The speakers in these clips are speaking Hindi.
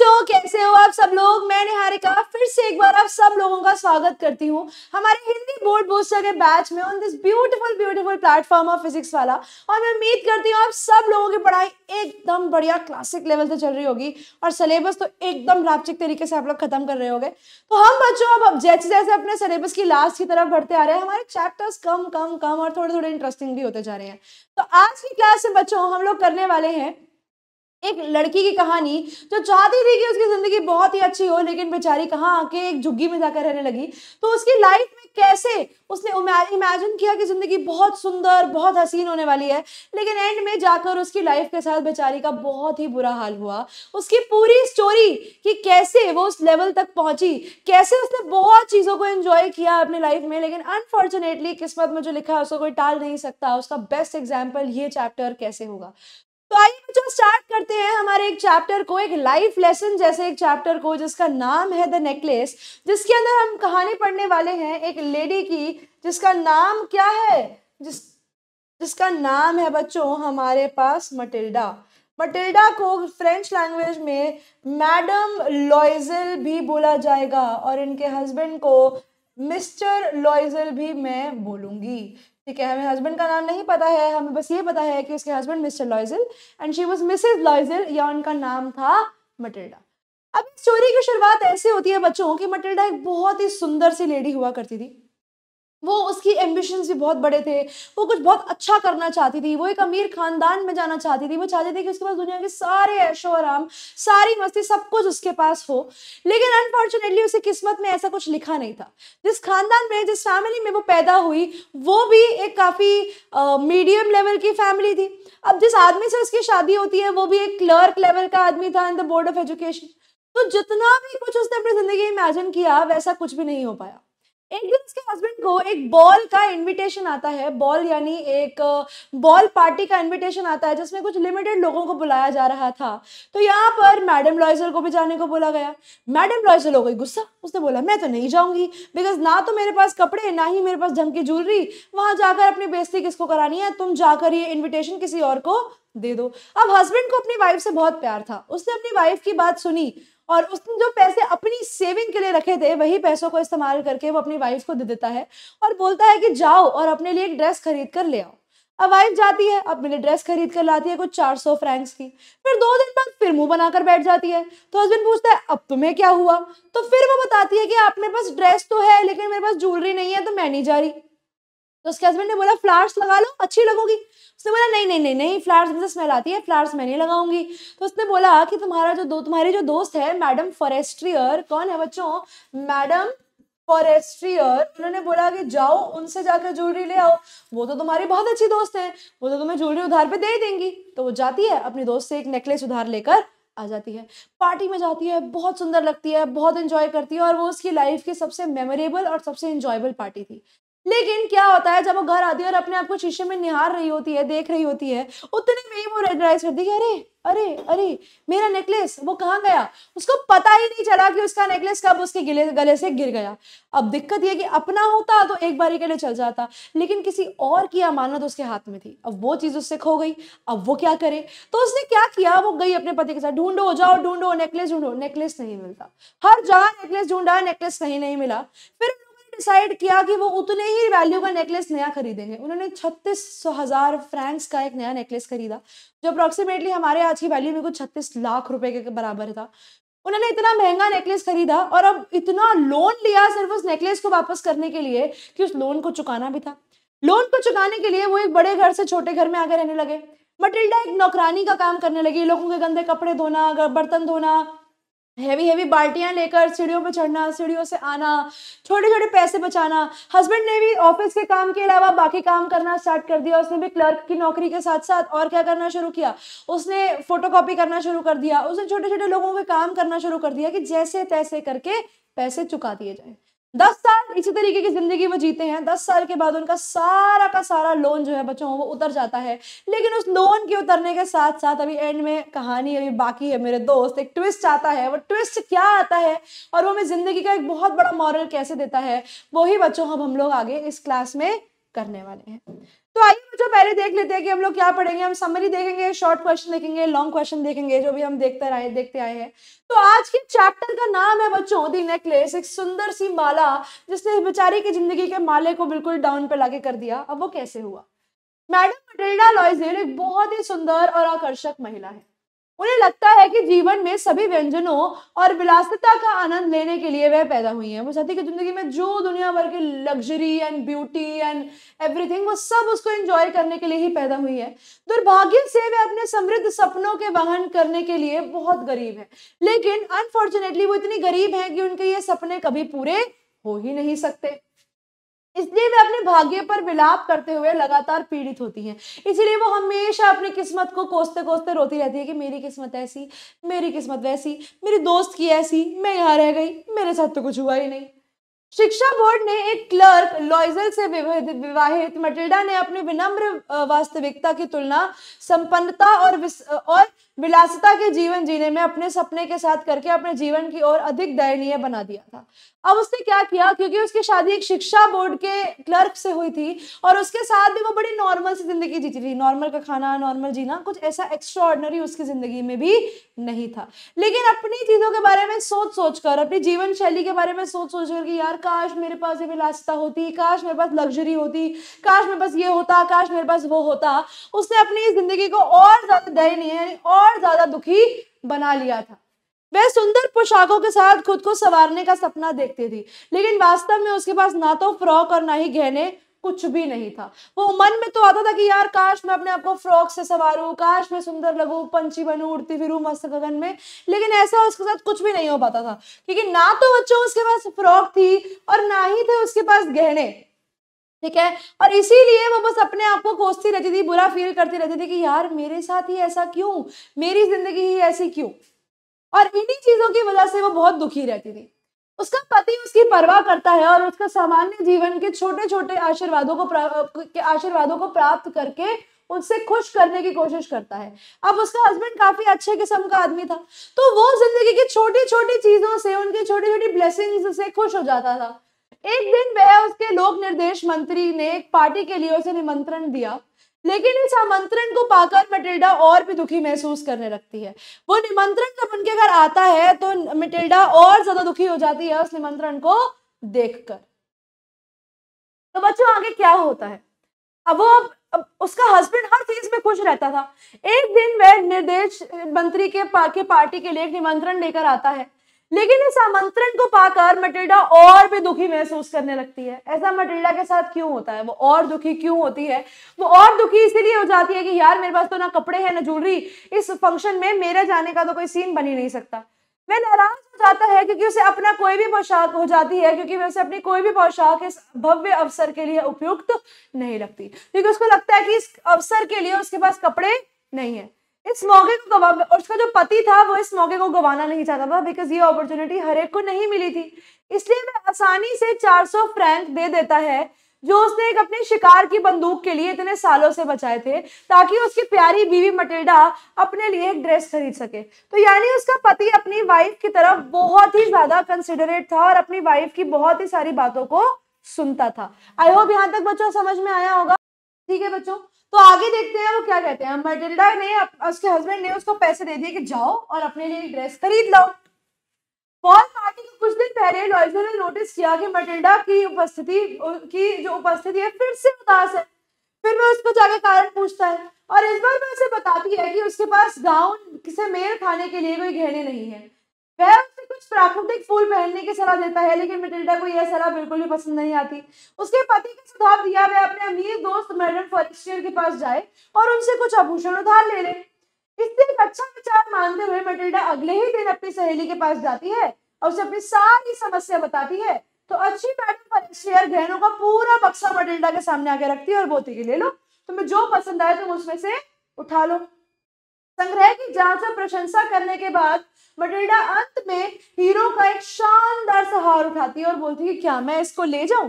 तो कैसे हो आप सब लोग मैं निहारिका फिर से एक बार आप सब लोगों का स्वागत करती हूँ हमारे हिंदी बोर्ड बोस्टर के बैच में on this beautiful beautiful platform of physics वाला और मैं उम्मीद करती हूँ आप सब लोगों की पढ़ाई एकदम बढ़िया क्लासिक लेवल से चल रही होगी और सिलेबस तो एकदम राबचिक तरीके से आप लोग खत्म कर रहे हो तो हम बच्चों अब जैसे जैसे अपने सिलेबस की लास्ट की तरफ बढ़ते आ रहे हैं हमारे चैप्टर्स कम कम कम और थोड़े थोड़े इंटरेस्टिंग भी होते जा रहे हैं तो आज की क्लास में बच्चों हम लोग करने वाले हैं एक लड़की की कहानी जो चाहती थी कि उसकी ज़िंदगी बहुत ही अच्छी हो लेकिन बेचारी कहाँ आके एक झुग्गी में जाकर रहने लगी तो उसकी लाइफ में कैसे उसने इमेजिन किया कि ज़िंदगी बहुत सुंदर बहुत हसीन होने वाली है लेकिन एंड में जाकर उसकी लाइफ के साथ बेचारी का बहुत ही बुरा हाल हुआ उसकी पूरी स्टोरी कि कैसे वो उस लेवल तक पहुंची कैसे उसने बहुत चीज़ों को एंजॉय किया अपने लाइफ में लेकिन अनफॉर्चुनेटली किस्मत में जो लिखा है उसको कोई टाल नहीं सकता उसका बेस्ट एग्जाम्पल ये चैप्टर कैसे होगा तो आइए बच्चों स्टार्ट करते हैं हमारे एक चैप्टर को एक लाइफ लेसन जैसे एक चैप्टर को जिसका नाम है द नेकलेस जिसके अंदर हम कहानी पढ़ने वाले हैं एक लेडी की जिसका नाम क्या है जिस जिसका नाम है बच्चों हमारे पास मटिल्डा मटिल्डा को फ्रेंच लैंग्वेज में मैडम लॉयजल भी बोला जाएगा और इनके हस्बैंड को मिस्टर लॉयजल भी मैं बोलूँगी ठीक है हमें हस्बैंड का नाम नहीं पता है हमें बस ये पता है कि उसके husband mister Loisel and she was missus Loisel या उनका नाम था मटिल्डा अब स्टोरी की शुरुआत ऐसे होती है बच्चों की मटिल्डा एक बहुत ही सुंदर सी लेडी हुआ करती थी वो उसकी एम्बिशंस भी बहुत बड़े थे वो कुछ बहुत अच्छा करना चाहती थी वो एक अमीर खानदान में जाना चाहती थी वो चाहती थी कि उसके पास दुनिया के सारे ऐशो आराम सारी मस्ती सब कुछ उसके पास हो लेकिन अनफॉर्चुनेटली उसे किस्मत में ऐसा कुछ लिखा नहीं था जिस खानदान में जिस फैमिली में वो पैदा हुई वो भी एक काफ़ी मीडियम लेवल की फैमिली थी अब जिस आदमी से उसकी शादी होती है वो भी एक क्लर्क लेवल का आदमी था in the board of education तो जितना भी कुछ उसने अपनी ज़िंदगी इमेजिन किया वैसा कुछ भी नहीं हो पाया एक दिन इसके हस्बैंड को एक बॉल का इनविटेशन आता है बॉल यानी एक बॉल पार्टी का इनविटेशन आता है जिसमें कुछ लिमिटेड लोगों को बुलाया जा रहा था तो यहाँ पर मैडम लॉयजर को भी जाने को बोला गया मैडम लॉयजर हो गई गुस्सा उसने बोला मैं तो नहीं जाऊँगी बिकॉज ना तो मेरे पास कपड़े ना ही मेरे पास झमकी ज्वेलरी वहाँ जाकर अपनी बेस्ती किसको करानी है तुम जाकर ये इन्विटेशन किसी और को दे दो अब हस्बैंड को अपनी वाइफ से बहुत प्यार था उसने अपनी वाइफ की बात सुनी और उसने जो पैसे अपनी सेविंग के लिए रखे थे वही पैसों को इस्तेमाल करके वो अपनी वाइफ को दे देता है और बोलता है कि जाओ और अपने लिए एक ड्रेस खरीद कर ले आओ अब वाइफ जाती है अपने लिए ड्रेस खरीद कर लाती है कुछ चार सौ फ्रैंक्स की फिर दो दिन बाद फिर मुंह बनाकर बैठ जाती है तो हस्बैंड पूछता है अब तुम्हें क्या हुआ तो फिर वो बताती है कि आप मेरे पास ड्रेस तो है लेकिन मेरे पास ज्वेलरी नहीं है तो मैं नहीं जा रही तो उसके हस्बैंड ने बोला फ्लावर्स लगा लो अच्छी लगोगी उसने बोला नहीं नहीं नहीं नहीं फ्लावर्स में से स्मेल आती है फ्लावर्स मैं नहीं लगाऊंगी तो उसने बोला कि तुम्हारा जो दो तुम्हारी जो दोस्त है मैडम फॉरेस्ट्रियर कौन है बच्चों मैडम फॉरेस्ट्रियर उन्होंने बोला कि जाओ उनसे जाकर ज्वेलरी ले आओ वो तो तुम्हारी बहुत अच्छी दोस्त है वो तो तुम्हें ज्वेलरी उधार पर दे देंगी तो वो जाती है अपनी दोस्त से एक नेकलेस उधार लेकर आ जाती है पार्टी में जाती है बहुत सुंदर लगती है बहुत एंजॉय करती है और वो उसकी लाइफ की सबसे मेमोरेबल और सबसे इंजॉयबल पार्टी थी लेकिन क्या होता है जब वो घर आती है और अपने आप को शीशे में निहार रही होती है देख रही होती है उतने में ही वो रेडराइज करती है अरे अरे अरे मेरा नेकलेस वो कहाँ गया उसको पता ही नहीं चला कि उसका नेकलेस कब उसके गले गले से गिर गया अब दिक्कत ये कि अपना होता तो एक बारी के लिए चल जाता लेकिन किसी और की अमानत तो उसके हाथ में थी अब वो चीज़ उससे खो गई अब वो क्या करे तो उसने क्या किया वो गई अपने पति के साथ ढूंढो जाओ ढूंढो नेकलेस ढूंढो नेकलेस नहीं मिलता हर जगह नेकलेस ढूंढा नेकलेस कहीं नहीं मिला फिर डिसाइड किया कि वो उतने ही वैल्यू का नेकलेस नया खरीदेंगे उन्होंने छत्तीस हजार फ्रैंक्स का एक नया नेकलेस खरीदा जो अप्रोक्सीमेटली हमारे आज की वैल्यू में कुछ छत्तीस लाख रुपए के बराबर था उन्होंने इतना महंगा नेकलेस खरीदा और अब इतना लोन लिया सिर्फ उस नेकलेस को वापस करने के लिए कि उस लोन को चुकाना भी था लोन को चुकाने के लिए वो एक बड़े घर से छोटे घर में आगे रहने लगे मटिल्डा एक नौकरानी का काम करने लगी लोगों के गंदे कपड़े धोना बर्तन धोना हैवी हैवी बाल्टियां लेकर सीढ़ियों पर चढ़ना सीढ़ियों से आना छोटे छोटे पैसे बचाना हस्बैंड ने भी ऑफिस के काम के अलावा बाकी काम करना स्टार्ट कर दिया उसने भी क्लर्क की नौकरी के साथ साथ और क्या करना शुरू किया उसने फोटोकॉपी करना शुरू कर दिया उसने छोटे छोटे लोगों के काम करना शुरू कर दिया कि जैसे तैसे करके पैसे चुका दिए जाए दस साल इसी तरीके की जिंदगी में जीते हैं दस साल के बाद उनका सारा का सारा लोन जो है बच्चों वो उतर जाता है लेकिन उस लोन के उतरने के साथ साथ अभी एंड में कहानी अभी बाकी है मेरे दोस्त एक ट्विस्ट आता है वो ट्विस्ट क्या आता है और वो हमें जिंदगी का एक बहुत बड़ा मॉरल कैसे देता है वही बच्चों हम हम लोग आगे इस क्लास में करने वाले हैं तो आइए बच्चों पहले देख लेते हैं कि हम लोग क्या पढ़ेंगे हम समरी देखेंगे शॉर्ट क्वेश्चन देखेंगे लॉन्ग क्वेश्चन देखेंगे जो भी हम देखते आए देखते आए हैं तो आज के चैप्टर का नाम है बच्चों दी नेकलेस एक सुंदर सी माला जिसने बेचारी की जिंदगी के माले को बिल्कुल डाउन पे लाके कर दिया अब वो कैसे हुआ मैडम मटिल्डा लॉयजेन एक बहुत ही सुंदर और आकर्षक महिला है उन्हें लगता है कि जीवन में सभी व्यंजनों और विलासिता का आनंद लेने के लिए वह पैदा हुई है वो चाहती कि ज़िंदगी में जो दुनिया भर की luxury and beauty and everything वो सब उसको एंजॉय करने के लिए ही पैदा हुई है दुर्भाग्य से वह अपने समृद्ध सपनों के वहन करने के लिए बहुत गरीब है लेकिन अनफॉर्चुनेटली वो इतनी गरीब है कि उनके ये सपने कभी पूरे हो ही नहीं सकते इसलिए वे अपने भाग्य पर विलाप करते हुए लगातार पीड़ित होती हैं इसलिए वो हमेशा अपनी किस्मत को कोसते कोसते रोती रहती है कि मेरी किस्मत ऐसी मेरी किस्मत वैसी मेरी दोस्त की ऐसी मैं यहाँ रह गई मेरे साथ तो कुछ हुआ ही नहीं शिक्षा बोर्ड ने एक क्लर्क लॉइजल से विवाहित मटिल्डा ने अपनी विनम्र वास्तविकता की तुलना संपन्नता और और विलासिता के जीवन जीने में अपने सपने के साथ करके अपने जीवन की और अधिक दयनीय बना दिया था अब उसने क्या किया क्योंकि उसकी शादी एक शिक्षा बोर्ड के क्लर्क से हुई थी और उसके साथ भी वो बड़ी नॉर्मल सी जिंदगी जीती थी नॉर्मल का खाना नॉर्मल जीना कुछ ऐसा एक्स्ट्रा उसकी जिंदगी में भी नहीं था लेकिन अपनी चीज़ों के बारे में सोच सोच कर अपनी जीवन शैली के बारे में सोच सोच कर कि यार काश मेरे पास ये विलासिता होती काश मेरे पास लग्जरी होती काश मेरे पास ये होता काश मेरे पास वो होता उसने अपनी जिंदगी को और ज़्यादा दयनीय यानी और और ज्यादा दुखी बना लिया था वह सुंदर पोशाकों के साथ खुद को संवारने का सपना देखती थी लेकिन वास्तव में उसके पास ना तो फ्रॉक और ना ही गहने कुछ भी नहीं था वो मन में तो आता था कि यार काश मैं अपने आप को फ्रॉक से संवारूँ काश मैं सुंदर लगूँ पंची बनूँ उड़ती फिरूँ मस्त गगन में लेकिन ऐसा उसके साथ कुछ भी नहीं हो पाता था क्योंकि ना तो बच्चों उसके पास फ्रॉक थी और ना ही थे उसके पास गहने ठीक है और इसीलिए वो बस अपने आप को कोसती रहती थी बुरा फील करती रहती थी कि यार मेरे साथ ही ऐसा क्यों मेरी जिंदगी ही ऐसी क्यों और इन्हीं चीजों की वजह से वो बहुत दुखी रहती थी उसका पति उसकी परवाह करता है और उसका सामान्य जीवन के छोटे छोटे आशीर्वादों को के आशीर्वादों को प्राप्त करके उससे खुश करने की कोशिश करता है अब उसका हस्बैंड काफी अच्छे किस्म का आदमी था तो वो जिंदगी की छोटी छोटी चीजों से उनकी छोटी छोटी ब्लेसिंग से खुश हो जाता था एक दिन वह उसके लोक निर्देश मंत्री ने एक पार्टी के लिए उसे निमंत्रण दिया लेकिन इस आमंत्रण को पाकर मटिल्डा और भी दुखी महसूस करने लगती है वो निमंत्रण जब उनके घर आता है तो मटिल्डा और ज्यादा दुखी हो जाती है उस निमंत्रण को देखकर तो बच्चों आगे क्या होता है अब वो अब, अब उसका हस्बैंड हर चीज में खुश रहता था एक दिन वह निर्देश मंत्री के, पा, के पार्टी के लिए एक निमंत्रण लेकर आता है लेकिन इस आमंत्रण को पाकर मटिल्डा और भी दुखी महसूस करने लगती है ऐसा मटिल्डा के साथ क्यों होता है वो और दुखी क्यों होती है वो और दुखी इसीलिए हो जाती है कि यार मेरे पास तो ना कपड़े हैं ना ज्वेलरी इस फंक्शन में मेरे जाने का तो कोई सीन बन ही नहीं सकता वह नाराज हो जाता है क्योंकि उसे अपना कोई भी पोशाक हो जाती है क्योंकि वह उसे अपनी कोई भी पोशाक इस भव्य अवसर के लिए उपयुक्त तो नहीं लगती क्योंकि उसको लगता है कि इस अवसर के लिए उसके पास कपड़े नहीं है इस मौके को गवा और उसका जो पति था वो इस मौके को गवाना नहीं चाहता था बिकॉज ये अपॉर्चुनिटी हर एक को नहीं मिली थी इसलिए वह आसानी से 400 फ्रैंक दे देता है जो उसने एक अपने शिकार की बंदूक के लिए इतने सालों से बचाए थे ताकि उसकी प्यारी बीवी मटिल्डा अपने लिए एक ड्रेस खरीद सके तो यानी उसका पति अपनी वाइफ की तरफ बहुत ही ज्यादा कंसिडरेट था और अपनी वाइफ की बहुत ही सारी बातों को सुनता था आई होप यहाँ तक बच्चों समझ में आया होगा ठीक है बच्चों तो आगे देखते हैं वो क्या कहते हैं मटिल्डा ने उसके हस्बैंड ने उसको पैसे दे दिए कि जाओ और अपने लिए ड्रेस खरीद लो पॉल पार्टी को कुछ दिन पहले लॉयजर ने नोटिस किया कि मटिल्डा की उपस्थिति की जो उपस्थिति है फिर से उदास है फिर वो उसको जाकर कारण पूछता है और इस बार वो उसे बताती है कि उसके पास गाउन से मेल खाने के लिए कोई गहने नहीं है वह उसे कुछ प्राकृतिक फूल पहनने की सलाह देता है लेकिन मिटिल्डा को यह सलाह बिल्कुल भी पसंद नहीं आती उसके पति का सुझाव दिया वह अपने अमीर दोस्त मैडम फॉरेस्टियर के पास जाए और उनसे कुछ आभूषण उधार ले ले इससे एक अच्छा विचार मानते हुए मटिल्डा अगले ही दिन अपनी सहेली के पास जाती है और उसे अपनी सारी समस्या बताती है तो अच्छी मैडम फॉरेस्टियर गहनों का पूरा बक्सा मटिल्डा के सामने आके रखती है और बोती कि ले लो तुम्हें जो पसंद आए तुम उसमें से उठा लो संग्रह की जांच और प्रशंसा करने के बाद मटिल्डा अंत में हीरो का एक शानदार सहार उठाती है और बोलती है क्या मैं इसको ले जाऊं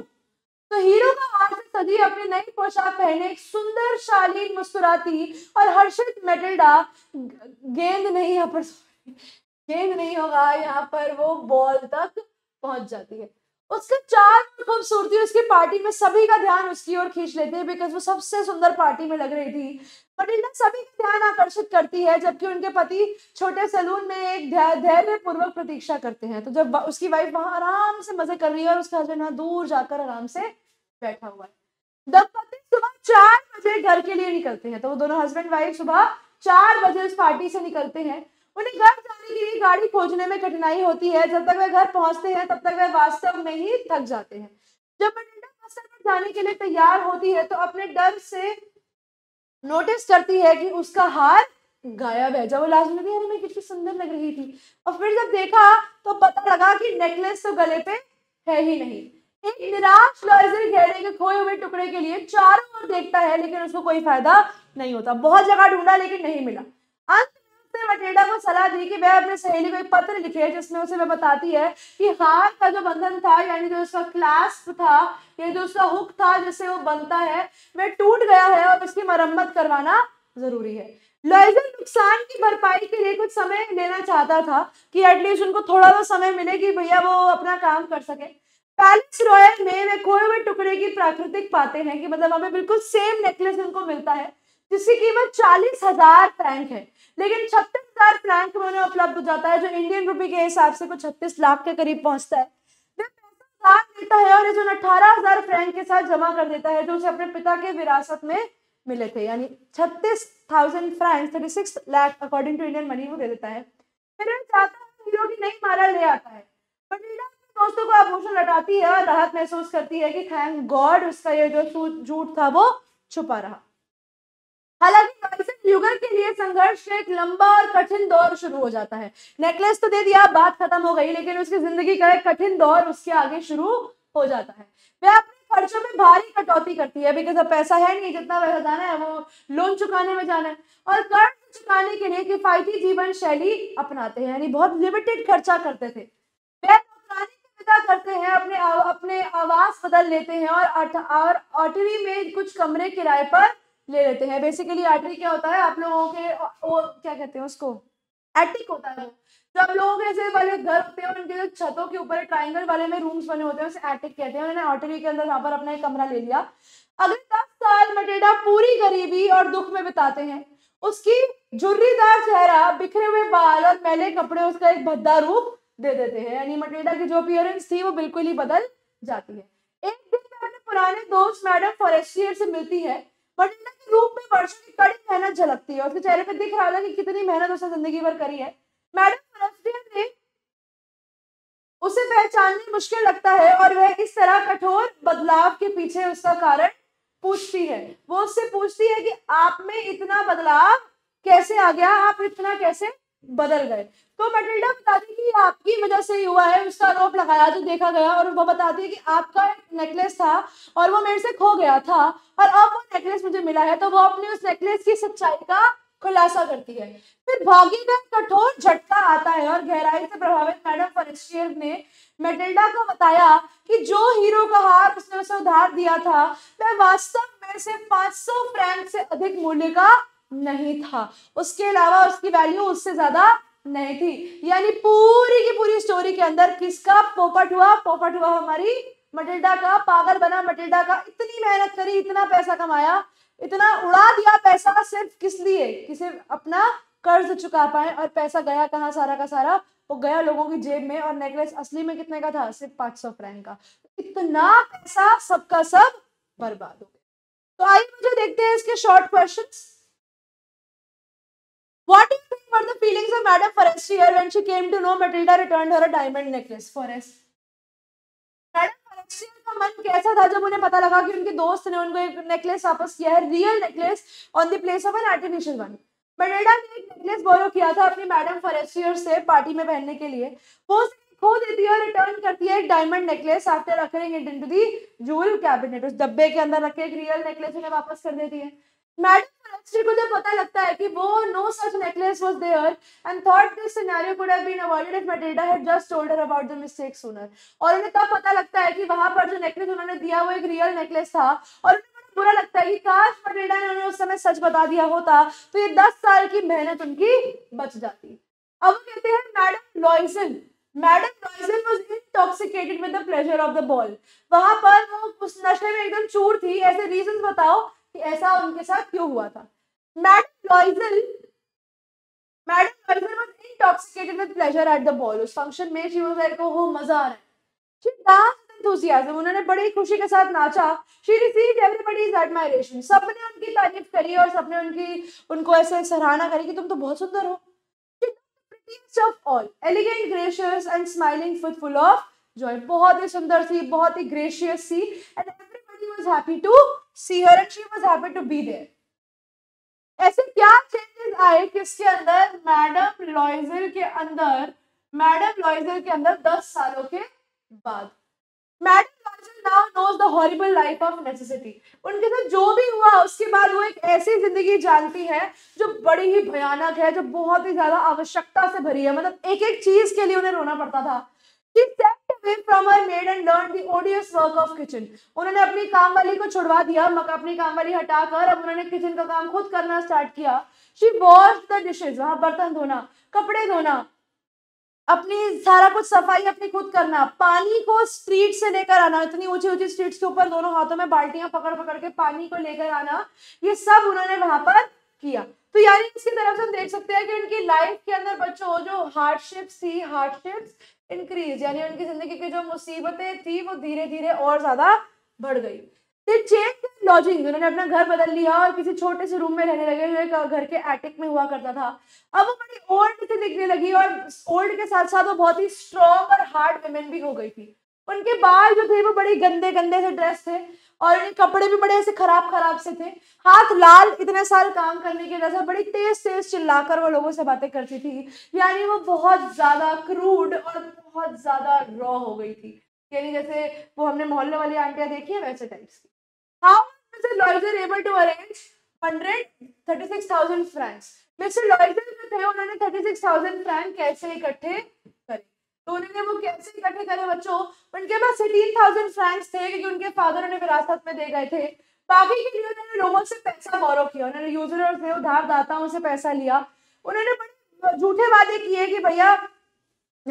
तो हीरो का हार से सजी अपनी नई पोशाक पहने एक सुंदर शालीन मुस्कुराती और हर्षित मेटिल्डा गेंद नहीं यहाँ पर गेंद नहीं होगा यहाँ पर वो बॉल तक पहुंच जाती है उसके चार खूबसूरती उसकी पार्टी में सभी का ध्यान उसकी ओर खींच लेती है बिकॉज वो सबसे सुंदर पार्टी में लग रही थी मटिल्डा सभी का ध्यान आकर्षित करती है जबकि उनके पति छोटे सैलून में एक धैर्य पूर्वक प्रतीक्षा करते हैं तो जब उसकी वाइफ वहां आराम से मजे कर रही है और उसका हस्बैंड वहां दूर जाकर आराम से बैठा हुआ है दंपति सुबह चार बजे घर के लिए निकलते हैं तो वो दोनों हस्बैंड वाइफ सुबह चार बजे उस पार्टी से निकलते हैं उन्हें घर जाने के लिए गाड़ी खोजने में कठिनाई होती है जब तक वे घर पहुंचते हैं तब तक वे वास्तव में ही थक जाते हैं जब मटिल्डा बस्तर में जाने के लिए तैयार होती है तो अपने डर से नोटिस करती है कि उसका हार गायब है जब वो लास्ट में अरे मैं कितनी सुंदर लग रही थी और फिर जब देखा तो पता लगा कि नेकलेस तो गले पे है ही नहीं एक निराश लॉइजर गहरे के खोए हुए टुकड़े के लिए चारों ओर देखता है लेकिन उसको कोई फायदा नहीं होता बहुत जगह ढूंढा लेकिन नहीं मिला अंत उसने मटेडा को सलाह दी कि वह अपनी सहेली को एक पत्र लिखे जिसमें उसे वह बताती है कि हार का जो बंधन था यानी जो उसका क्लास था ये जो उसका हुक था जिससे वो बनता है वह टूट गया है और इसकी मरम्मत करवाना जरूरी है लॉयजन नुकसान की भरपाई के लिए कुछ समय लेना चाहता था कि एटलीस्ट उनको थोड़ा सा समय मिले कि भैया वो अपना काम कर सके पैलेस रॉयल में वे खोए हुए टुकड़े की प्राकृतिक पाते हैं कि मतलब हमें बिल्कुल सेम नेकलेस उनको मिलता है जिसकी कीमत चालीस हजार फ्रैंक है लेकिन छत्तीस हजार फ्रैंक में उपलब्ध हो जाता है जो इंडियन रुपी के हिसाब से कुछ छत्तीस लाख के करीब पहुंचता है साथ देता है और ये जो अठारह हजार फ्रैंक के साथ जमा कर देता है जो उसे अपने पिता के विरासत में मिले थे यानी छत्तीस thousand franc thirty six lakh according to Indian money वो दे देता है फिर चाहता है हीरो की नई मारा ले आता है दोस्तों को आभूषण लटाती है और राहत महसूस करती है कि थैंक गॉड उसका ये जो झूठ था वो छुपा रहा हालांकि ल्यूगर के लिए संघर्ष एक लंबा और कठिन दौर शुरू हो जाता है नेकलेस तो दे दिया बात खत्म हो गई लेकिन उसकी जिंदगी का एक कठिन दौर उसके आगे शुरू हो जाता है वह अपने खर्चों में भारी कटौती करती है बिकॉज अब पैसा है नहीं जितना पैसा जाना है वो लोन चुकाने में जाना है और कर्ज चुकाने के लिए किफायती जीवन शैली अपनाते हैं यानी बहुत लिमिटेड खर्चा करते थे करते हैं अपने आव, अपने आवास बदल लेते हैं और आट, और ऑटरी में कुछ कमरे किराए पर ले लेते हैं बेसिकली आर्टरी क्या होता है आप लोगों के वो क्या कहते हैं उसको एटिक होता है जो तो आप लोगों के जैसे वाले घर होते हैं उनके जो छतों के ऊपर ट्राइंगल वाले में रूम्स बने होते हैं उसे एटिक कहते हैं उन्होंने आर्टरी के अंदर यहाँ पर अपना एक कमरा ले लिया अगले दस साल मटेडा पूरी गरीबी और दुख में बिताते हैं उसकी झुर्रीदार चेहरा बिखरे हुए बाल और मैले कपड़े उसका एक भद्दा रूप दे देते हैं यानी मटेडा की जो अपियरेंस थी वो बिल्कुल ही बदल जाती है एक दिन अपने पुराने दोस्त मैडम फॉरेस्टियर से मिलती है बटिंडा के रूप में वर्षों की कड़ी मेहनत झलकती है उसके चेहरे पर दिख रहा था कि कितनी मेहनत उसने जिंदगी भर करी है मैडम ने उसे पहचानने मुश्किल लगता है और वह इस तरह कठोर बदलाव के पीछे उसका कारण पूछती है वो उससे पूछती है कि आप में इतना बदलाव कैसे आ गया आप इतना कैसे बदल गए तो मटिल्डा बताती है कि आपकी वजह से हुआ है उसका आरोप लगाया जो देखा गया और वो बताती है कि आपका एक नेकलेस था और वो मेरे से खो गया था और अब वो नेकलेस मुझे मिला है तो वो अपने उस नेकलेस की सच्चाई का खुलासा करती है फिर भागी का कठोर झटका आता है और गहराई से प्रभावित मैडम फॉरेस्टियर ने मेटिल्डा को बताया कि जो हीरो का हार उसने उसे उधार दिया था वह वास्तव में से 500 फ्रैंक से अधिक मूल्य का नहीं था उसके अलावा उसकी वैल्यू उससे ज्यादा नहीं थी यानी पूरी की पूरी स्टोरी के अंदर किसका पोपट हुआ पोपट हुआ हमारी मटिल्डा का पागल बना मटिल्डा का इतनी मेहनत करी इतना पैसा कमाया इतना उड़ा दिया पैसा सिर्फ किस लिए कि सिर्फ अपना कर्ज चुका पाए और पैसा गया कहाँ सारा का सारा वो गया लोगों की जेब में और नेकलेस असली में कितने का था सिर्फ पांच सौ फ्रैंक का इतना पैसा सबका सब बर्बाद हो गया तो आइए मुझे देखते हैं इसके short questions What do you think were the feelings of Madame Forestier when she came to know Matilda returned her a diamond necklace? Forest. Madame Forestier का मन कैसा था जब उन्हें पता लगा कि उनके दोस्त ने उनको एक नेकलेस वापस किया है real necklace on the place of an artificial one matilda ने एक नेकलेस बोलो किया था अपनी मैडम forestier से पार्टी में पहनने के लिए वो खो देती है और रिटर्न करती है एक डायमंड नेकलेस आफ्टर रखिंग it into the jewel cabinet उस डब्बे के अंदर रखे एक रियल नेकलेस उन्हें वापस कर देती है मैडम को जब पता लगता है कि वो no such necklace was there and thought this scenario could have been avoided if Matilda had just told her about the mistake sooner और उन्हें तब पता लगता है कि वहां पर जो नेकलेस उन्होंने दिया वो एक रियल नेकलेस था और बुरा लगता है कि काश मटेडा ने उन्हें उस समय सच बता दिया होता तो ये दस साल की मेहनत उनकी बच जाती अब कहते हैं madam Loisel madam Loisel was intoxicated with the pleasure of the ball वहां पर वो उस नशे में एकदम चूर थी ऐसे रीजन बताओ कि ऐसा उनके साथ क्यों हुआ था madam Loisel madam Loisel was intoxicated with pleasure at the ball उस फंक्शन में शी वाज लाइक ओह मजा आ रहा है शी डांस एंथुसियाज्म उन्होंने बड़ी खुशी के साथ नाचा शी रिसीव्ड एवरीबॉडीज एडमायरेशन सबने उनकी तारीफ करी और सबने उनकी उनको ऐसे सराहना करी कि तुम तो बहुत सुंदर हो of all elegant gracious and smiling foot full of joy बहुत ही सुंदर थी बहुत ही ग्रेशियस थी and everybody was happy to see her and she was happy to be there ऐसे क्या चेंजेस आए किसके अंदर मैडम लॉयजर के अंदर मैडम लॉयजर के अंदर दस सालों के बाद madam Loisel now knows the horrible life of necessity उनके साथ जो भी हुआ उसके बाद वो एक ऐसी जिंदगी जानती है जो बड़ी ही भयानक है जो बहुत ही ज्यादा आवश्यकता से भरी है मतलब एक एक चीज के लिए उन्हें रोना पड़ता था कि सेल्फ फिर from her maid and learn the odious work of kitchen उन्होंने अपनी काम वाली को छुड़वा दिया अपनी काम वाली हटाकर अब उन्होंने किचन का काम खुद करना स्टार्ट किया शी वॉश द डिशेज वहां बर्तन धोना कपड़े धोना अपनी सारा कुछ सफाई अपनी खुद करना पानी को स्ट्रीट से लेकर आना इतनी ऊंची ऊंची स्ट्रीट के ऊपर दोनों हाथों में बाल्टियां पकड़ पकड़ के पानी को लेकर आना ये सब उन्होंने वहां पर किया तो यानी इसकी तरफ से हम देख सकते हैं कि उनकी लाइफ के अंदर बच्चों जो हार्डशिप्स थी हार्डशिप्स इंक्रीज यानी उनकी जिंदगी की जो मुसीबतें थी वो धीरे धीरे और ज्यादा बढ़ गई चेंज लॉजिंग उन्होंने अपना घर बदल लिया और किसी छोटे से रूम में रहने लगे जो एक घर के एटिक में हुआ करता था अब वो बड़ी ओल्ड से दिखने लगी और ओल्ड के साथ साथ वो बहुत ही स्ट्रॉन्ग और हार्ड वेमेन भी हो गई थी उनके बाल जो थे वो बड़े गंदे गंदे से ड्रेस थे और इनके कपड़े भी बड़े ऐसे खराब खराब से थे हाथ लाल इतने साल काम करने की वजह बड़ी तेज तेज चिल्लाकर वो लोगों से बातें करती थी यानी वो बहुत ज्यादा क्रूड और बहुत ज्यादा रॉ हो गई थी यानी जैसे वो हमने मोहल्ले वाली आंटिया देखी है वैसे टाइप्स की how mister Loisel able to arrange hundred thirty six thousand francs mister Loisel जो थे उन्होंने थर्टी सिक्स थाउजेंड फ्रैंक कैसे इकट्ठे करे तो उन्होंने वो कैसे इकट्ठे करे बच्चों उनके पास एटीन थाउजेंड फ्रैंक्स थे क्योंकि उनके फादर उन्हें विरासत में दे गए थे बाकी के लिए उन्होंने लोगों से पैसा गौरव किया उन्होंने यूजर और थे उधारदाताओं से पैसा लिया उन्होंने बड़े झूठे वादे किए कि भैया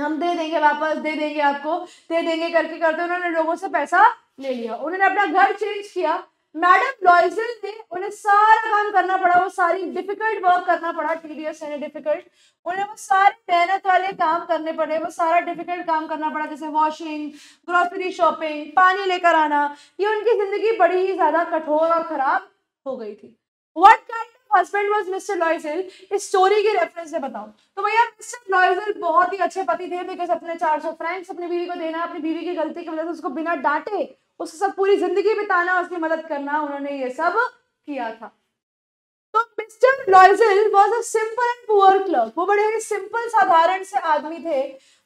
हम दे देंगे वापस दे देंगे आपको दे देंगे करके करते उन्होंने लोगों से पैसा ले लिया उन्होंने अपना घर चेंज किया मैडम लॉइजल ने उन्हें सारा काम करना पड़ा वो सारी डिफिकल्ट वर्क करना पड़ा टीडियस यानी डिफिकल्ट उन्हें वो सारे मेहनत वाले काम करने पड़े वो सारा डिफिकल्ट काम करना पड़ा जैसे वॉशिंग ग्रोसरी शॉपिंग पानी लेकर आना ये उनकी जिंदगी बड़ी ही ज्यादा कठोर और खराब हो गई थी what kind husband was mister Loisel इस स्टोरी के रेफरेंस से बताओ तो भैया मिस्टर लॉयजल बहुत ही अच्छे पति थे बिकॉज अपने चार सौ फ्रेंड्स अपनी बीवी को देना अपनी बीवी की गलती की वजह से उसको बिना डांटे उसके साथ पूरी जिंदगी बिताना उसकी मदद करना उन्होंने ये सब किया था तो mister Loisel was a simple and poor clerk वो बड़े सिंपल साधारण से आदमी थे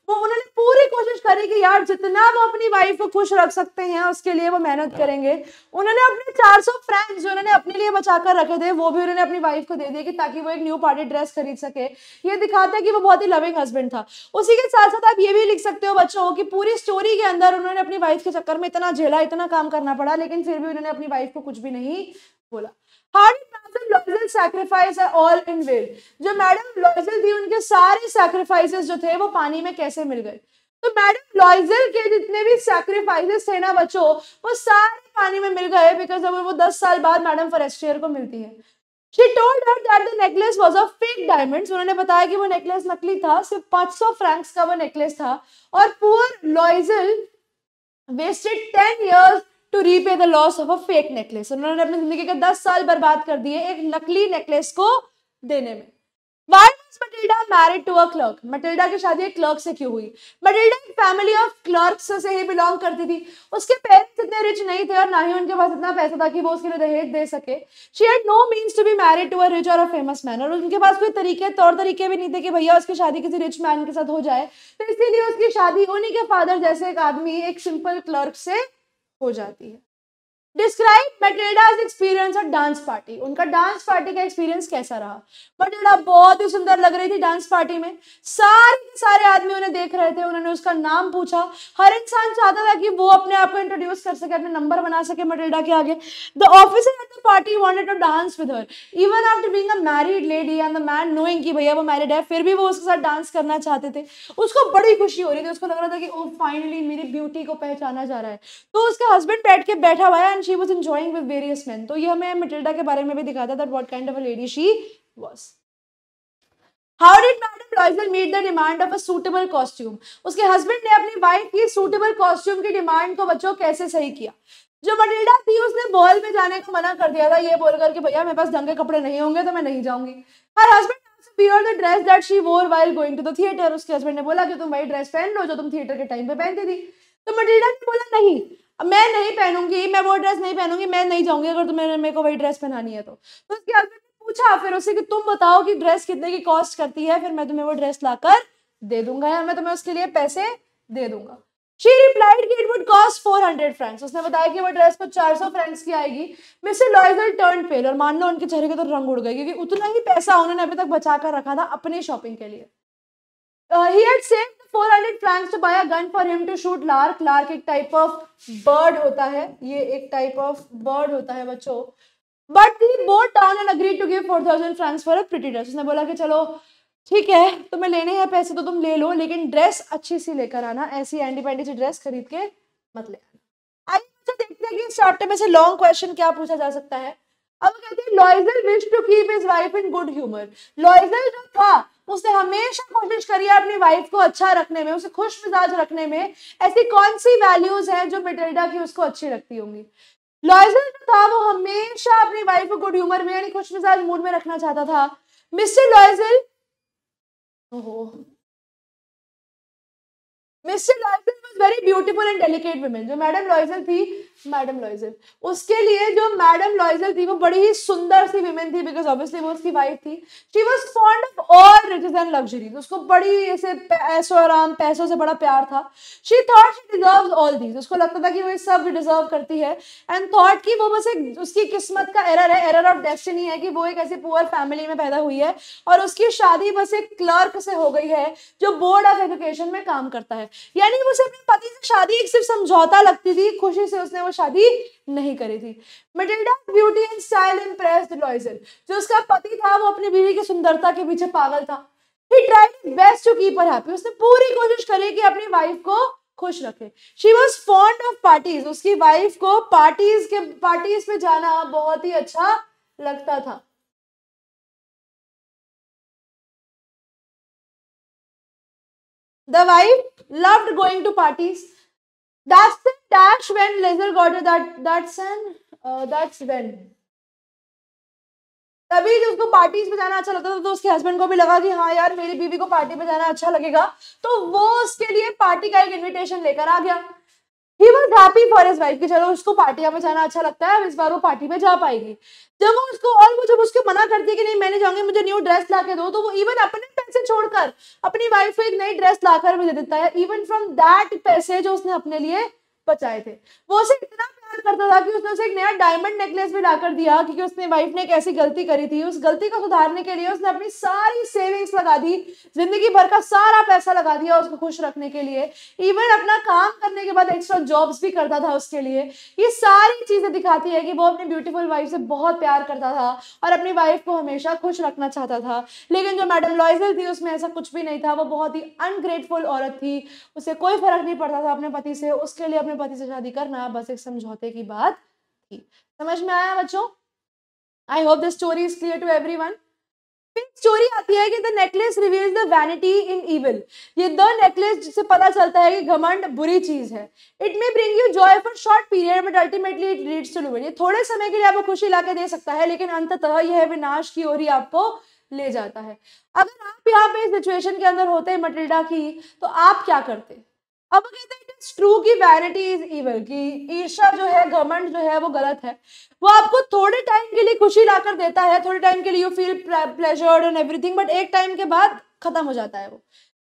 वो उन्होंने पूरी कोशिश करी कि यार जितना वो अपनी वाइफ को खुश रख सकते हैं उसके लिए वो मेहनत हाँ। करेंगे उन्होंने अपने 400 फ्रेंड्स जो उन्होंने अपने लिए बचा कर रखे थे वो भी उन्होंने अपनी वाइफ को दे दिए कि ताकि वो एक न्यू पार्टी ड्रेस खरीद सके ये दिखाता है कि वो बहुत ही लविंग हस्बैंड था उसी के साथ साथ आप ये भी लिख सकते हो बच्चों कि पूरी स्टोरी के अंदर उन्होंने अपनी वाइफ के चक्कर में इतना झेला इतना काम करना पड़ा लेकिन फिर भी उन्होंने अपनी वाइफ को कुछ भी नहीं बोला हार्ड सैक्रिफाइस है ऑल इन जो मैडम थी उनके सारे सैक्रिफाइसेस जो थे वो तो नेकलेस बताया कि वो नेकलेस नकली था सिर्फ का वो नेकलेस था और poor Loisel wasted ten years to repay the loss of a fake necklace उन्होंने अपनी जिंदगी के दस साल बर्बाद कर दिए एक नकली नेकलेस को देने में की शादी भैया उसकी शादी किसी रिच मैन के साथ हो जाए तो इसीलिए उसकी शादी उन्हीं के फादर जैसे एक आदमी एक सिंपल क्लर्क से हो जाती है डिस्क्राइब मेटेडाज एक्सपीरियंस और डांस पार्टी उनका डांस पार्टी का एक्सपीरियंस कैसा रहा मटेडा बहुत ही सुंदर लग रही थी डांस पार्टी में सारे सारे आदमी उन्हें देख रहे थे उन्होंने उसका नाम पूछा हर इंसान चाहता था कि वो अपने आप को इंट्रोड्यूस कर सके अपने नंबर बना सके मटेडा के आगे the officer at the party wanted to dance with her even after being a married lady and the man knowing की भैया वो मैरिड है फिर भी वो उसके साथ डांस करना चाहते थे उसको बड़ी खुशी हो रही थी उसको लग रहा था कि ओ oh, फाइनली मेरी ब्यूटी को पहचाना जा रहा है तो उसका हस्बैंड बैठ के बैठा हुआ है and she was enjoying with various men. तो ये हमें मिटिल्डा के बारे में भी दिखाता that what kind of a lady she was. How did Madame Loisel meet the demand of a suitable costume? उसके हस्बैंड ने अपनी वाइफ की suitable costume की डिमांड को बच्चों कैसे सही किया जो मटिल्डा थी उसने बॉल में जाने को मना कर दिया था ये बोलकर कि भैया मेरे पास ढंग के कपड़े नहीं होंगे तो मैं नहीं जाऊंगी her husband wear the dress that she wore while going to the theater उसके हस्बैंड ने बोला कि तुम वही ड्रेस पहन लो जो तुम थिएटर के टाइम पे पहनती थी तो मटिल्डा ने बोला नहीं मैं नहीं पहनूंगी मैं वो ड्रेस नहीं पहनूंगी मैं नहीं जाऊंगी अगर तुम्हें मेरे को वही ड्रेस पहनानी है तो, तो उसके हस्बैंड ने पूछा फिर उसे कि तुम बताओ कि ड्रेस कितने की कॉस्ट करती है फिर मैं तुम्हें वो ड्रेस लाकर दे दूंगा या मैं तुम्हें उसके लिए पैसे दे दूंगा She replied it would cost 400 francs. उसने बताया कि वो ड्रेस को 400 फ्रेंड्स की आएगी मिस्टर लॉयजल टर्न पेल और मान लो उनके चेहरे के तो रंग उड़ गए क्योंकि उतना ही पैसा उन्होंने अभी तक बचा कर रखा था अपने शॉपिंग के लिए ही had saved 400 francs to buy a gun for him to shoot lark lark एक type of bird होता है ये एक type of bird होता है बच्चों but he bore down and agreed to give 4000 francs for a pretty dress उसने बोला कि चलो ठीक है तुम्हें लेने हैं पैसे तो तुम ले लो लेकिन ड्रेस अच्छी सी लेकर आना ऐसी एंडी पैंडी सी ड्रेस खरीद के मत ले आना आइए बच्चों देखते हैं कि इस चैप्टर में से लॉन्ग क्वेश्चन क्या पूछा जा सकता है अब कहते हैं Loisel wish to keep his wife in good humour Loisel जो था उसने हमेशा कोशिश करी है अपनी वाइफ को अच्छा रखने में उसे खुश मिजाज रखने में ऐसी कौन सी वैल्यूज हैं जो मेटिल्डा की उसको अच्छी रखती होंगी लॉयजल जो था वो हमेशा अपनी वाइफ को गुड ह्यूमर में यानी खुश मिजाज मूड में रखना चाहता था मिस्टर लॉयजल ओहो mister Loisel was very beautiful and delicate women जो मैडम लॉयसेल थी मैडम लॉयसेल उसके लिए जो मैडम लॉयसेल थी वो बड़ी ही सुंदर सी वुमेन थी बिकॉज ऑब्वियसली वो उसकी वाइफ थी she was fond of all riches and luxuries उसको बड़ी ऐसे पैसों आराम पैसों से बड़ा प्यार था she thought she deserve all these उसको लगता था कि वो ये सब डिजर्व करती है एंड थॉट कि वो बस एक उसकी किस्मत का एरर है एरर ऑफ डेस्टिनी है कि वो एक ऐसी पुअर फैमिली में पैदा हुई है और उसकी शादी बस एक क्लर्क से हो गई है जो बोर्ड ऑफ एजुकेशन में काम करता है यानी मुझे अपने पति से शादी एक सिर्फ समझौता लगती थी खुशी से उसने वो शादी नहीं करी थी Matilda beauty and style impressed Loisel जो उसका पति था वो अपनी बीवी की सुंदरता के पीछे पागल था he tried best to keep her happy उसने पूरी कोशिश करी कि अपनी वाइफ को खुश रखे she was fond of parties उसकी वाइफ को पार्टीज के पार्टीज में जाना बहुत ही अच्छा लगता था The wife loved going to parties. That's the dash when Lazar got her. That that's an uh, that's when. तभी जो उसको पार्टीज में जाना अच्छा लगता था तो उसके हस्बैंड को भी लगा कि हाँ यार मेरी बीवी को पार्टी में जाना अच्छा लगेगा तो वो उसके लिए पार्टी का एक इनविटेशन लेकर आ गया he was happy for his wife की चलो उसको पार्टियां में जाना अच्छा लगता है अब इस बार वो पार्टी में जा पाएगी जब वो उसको और वो जब उसके मना करती है कि नहीं मैंने जाऊंगी मुझे न्यू ड्रेस ला के दो तो वो इवन अपने पैसे छोड़कर अपनी वाइफ को एक नई ड्रेस लाकर भी दे देता है इवन फ्रॉम दैट पैसे जो उसने अपने लिए बचाए थे वो उसे इतना बात करता था कि उसने उसे एक नया डायमंड नेकलेस भी लाकर दिया क्योंकि उसने वाइफ ने एक ऐसी गलती करी थी उस गलती को सुधारने के लिए उसने अपनी सारी सेविंग्स लगा दी जिंदगी भर का सारा पैसा लगा दिया उसको खुश रखने के लिए इवन अपना काम करने के बाद एक्स्ट्रा जॉब्स भी करता था उसके लिए ये सारी चीजें दिखाती है कि वो अपनी ब्यूटीफुल वाइफ से बहुत प्यार करता था और अपनी वाइफ को हमेशा खुश रखना चाहता था लेकिन जो मैडम लॉयजल थी उसमें ऐसा कुछ भी नहीं था वो बहुत ही अनग्रेटफुल औरत थी उसे कोई फर्क नहीं पड़ता था अपने पति से उसके लिए अपने पति से शादी करना बस एक समझौते हफ्ते की बात थी समझ में आया बच्चों I hope the story is clear to everyone फिर स्टोरी आती है कि the necklace reveals the vanity in evil ये द नेकलेस जिससे पता चलता है कि घमंड बुरी चीज है it may bring you joy for short period but ultimately it leads to लुबन ये थोड़े समय के लिए आपको खुशी ला दे सकता है लेकिन अंततः यह विनाश की ओर ही आपको ले जाता है अगर आप यहाँ पे सिचुएशन के अंदर होते मटिल्डा की तो आप क्या करते हैं? अब वो कहते हैं ट्रू की वैरिटी इज इवल की ईर्षा जो है घमंड जो है वो गलत है वो आपको थोड़े टाइम के लिए खुशी लाकर देता है थोड़े टाइम के लिए you feel pleasured and everything but एक टाइम के बाद खत्म हो जाता है वो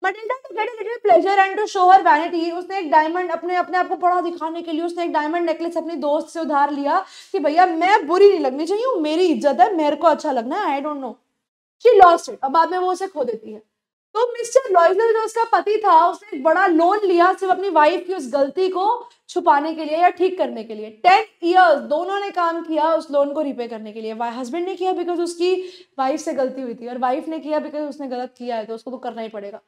प्लेजर एंड टू वैनिटी उसने एक डायमंड अपने अपने आप को पढ़ा दिखाने के लिए उसने एक डायमंड नेकलेस अपनी दोस्त से उधार लिया कि भैया मैं बुरी नहीं लगनी चाहिए मेरी इज्जत है मेरे को अच्छा लगना है I don't know she lost it अब बाद में वो उसे खो देती है तो मिस्टर लॉयजल जो उसका पति था उसने एक बड़ा लोन लिया सिर्फ अपनी वाइफ की उस गलती को छुपाने के लिए या ठीक करने के लिए टेन ईयर्स दोनों ने काम किया उस लोन को रिपे करने के लिए हस्बैंड ने किया बिकॉज उसकी वाइफ से गलती हुई थी और वाइफ ने किया बिकॉज उसने गलत किया है तो उसको तो करना ही पड़ेगा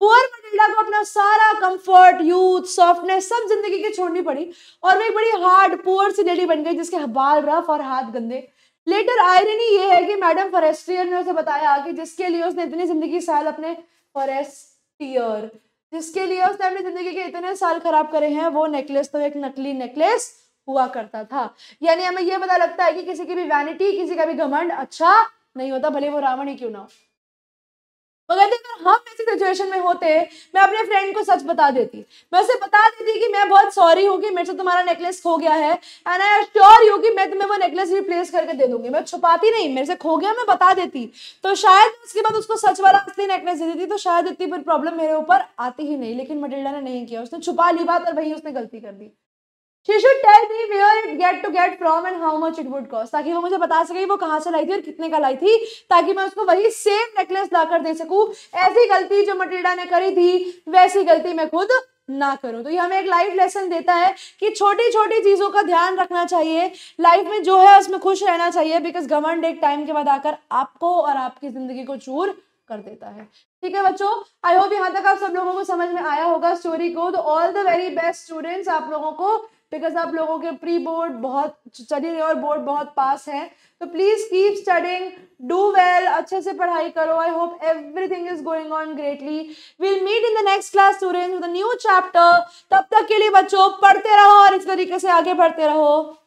पुअर मटिल्डा को अपना सारा कंफर्ट यूथ सॉफ्टनेस सब जिंदगी की छोड़नी पड़ी और वो एक बड़ी हार्ड पुअर सी लेडी बन गई जिसके बाल रफ और हाथ गंदे लेटर आयरनी ये है कि मैडम फॉरेस्ट्रियर ने उसे बताया कि जिसके लिए उसने इतनी जिंदगी साल अपने फॉरेस्टियर जिसके लिए उसने अपनी जिंदगी के इतने साल खराब करे हैं वो नेकलेस तो एक नकली नेकलेस हुआ करता था यानी हमें यह पता लगता है कि किसी की भी वैनिटी किसी का भी घमंड अच्छा नहीं होता भले वो रावण ही क्यों ना हो मगर अगर हम ऐसी सिचुएशन में होते मैं अपने फ्रेंड को सच बता देती मैं उसे बता देती कि मैं बहुत सॉरी हूँ कि मेरे से तुम्हारा नेकलेस खो गया है एंड आई श्योर यू कि मैं तुम्हें वो नेकलेस रिप्लेस करके दे दूंगी मैं छुपाती नहीं मेरे से खो गया मैं बता देती तो शायद उसके बाद उसको सच वाला असली नेकलेस दे देती तो शायद इतनी प्रॉब्लम मेरे ऊपर आती ही नहीं लेकिन मटिल्डा ने नहीं किया उसने छुपा ली बात और भाई उसने गलती कर दी she should tell me where it get to get from and how much it would cost ताकि वो मुझे बता सके वो कहाँ से लाई थी और कितने का लाई थी ताकि मैं उसको वही सेम नेकलेस लाकर दे सकूं ऐसी गलती जो मटिल्डा ने करी थी वैसी गलती मैं खुद ना करो तो ये हमें एक लाइफ लेसन देता है कि छोटी छोटी चीज़ों का ध्यान रखना चाहिए लाइफ में जो है उसमें खुश रहना चाहिए बिकॉज गवर्नमेंट एक टाइम के बाद आकर आपको और आपकी ज़िंदगी को चूर कर देता है ठीक है बच्चों आई होप यहाँ तक आप सब लोगों को समझ में आया होगा स्टोरी को तो all the very best students आप लोगों को बिकॉज आप लोगों के प्री बोर्ड बहुत चली चलिए और बोर्ड बहुत पास है तो please keep studying do well अच्छे से पढ़ाई करो I hope everything is going on greatly will meet in the next class student with new chapter तब तक के लिए बच्चों पढ़ते रहो और इस तरीके से आगे बढ़ते रहो